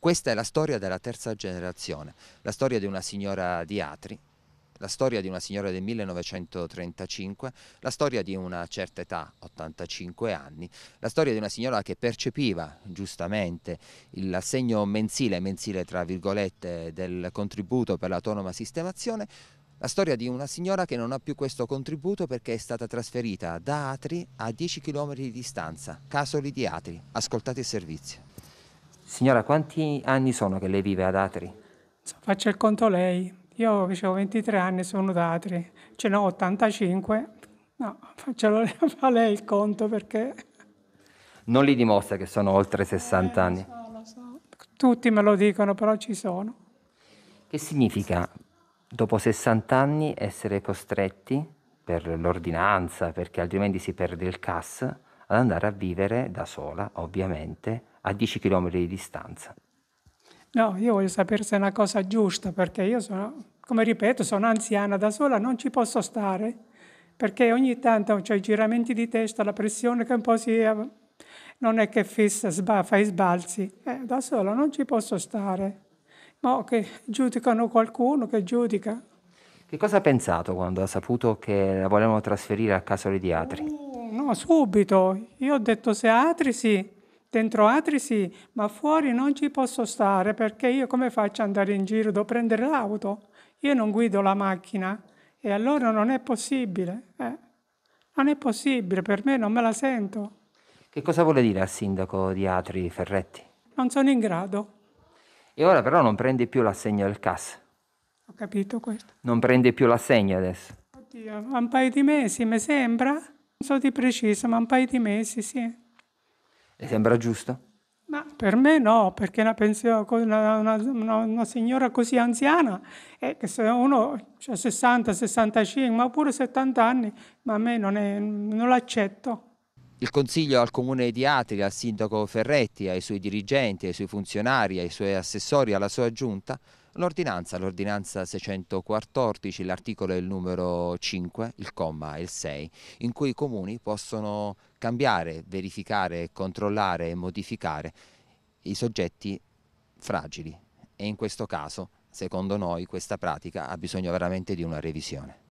Questa è la storia della terza generazione, la storia di una signora di Atri, la storia di una signora del 1935, la storia di una certa età, 85 anni, la storia di una signora che percepiva giustamente l'assegno mensile, mensile tra virgolette, del contributo per l'autonoma sistemazione, la storia di una signora che non ha più questo contributo perché è stata trasferita da Atri a 10 km di distanza, Casoli di Atri. Ascoltate il servizio. Signora, quanti anni sono che lei vive ad Atri? Faccio il conto lei. Io avevo 23 anni e sono da Atri. Ce n'ho 85. No, faccielo fa lei il conto perché... Non li dimostra che sono oltre 60 eh, anni. Lo so, lo so. Tutti me lo dicono, però ci sono. Che significa dopo 60 anni essere costretti per l'ordinanza, perché altrimenti si perde il CAS, ad andare a vivere da sola, ovviamente, a 10 km di distanza. No, io voglio sapere se è una cosa giusta, perché io sono, come ripeto, sono anziana, da sola non ci posso stare, perché ogni tanto ho cioè, i giramenti di testa, la pressione che un po' si... non è che fissa, sba, fa i sbalzi, eh, da sola non ci posso stare. Ma che giudicano qualcuno, che giudica. Che cosa ha pensato quando ha saputo che la volevano trasferire a Casoli di Atri? Oh, no, subito. Io ho detto se Atri sì, Dentro Atri sì, ma fuori non ci posso stare perché io come faccio ad andare in giro? Devo prendere l'auto. Io non guido la macchina e allora non è possibile. Eh. Non è possibile, per me non me la sento. Che cosa vuole dire al sindaco di Atri Ferretti? Non sono in grado. E ora però non prende più l'assegno del CAS. Ho capito questo. Non prende più l'assegno adesso. Oddio, un paio di mesi mi sembra. Non so di preciso, ma un paio di mesi, sì. Le sembra giusto? Ma per me no, perché una, pensione, una, una, una signora così anziana, è eh, che se uno ha 60, 65, ma pure 70 anni, ma a me non, è, non l'accetto. Il consiglio al comune di Atria, al sindaco Ferretti, ai suoi dirigenti, ai suoi funzionari, ai suoi assessori, alla sua giunta L'ordinanza, l'ordinanza 614, l'articolo è il numero 5, il comma è il 6, in cui i comuni possono cambiare, verificare, controllare e modificare i soggetti fragili e in questo caso, secondo noi, questa pratica ha bisogno veramente di una revisione.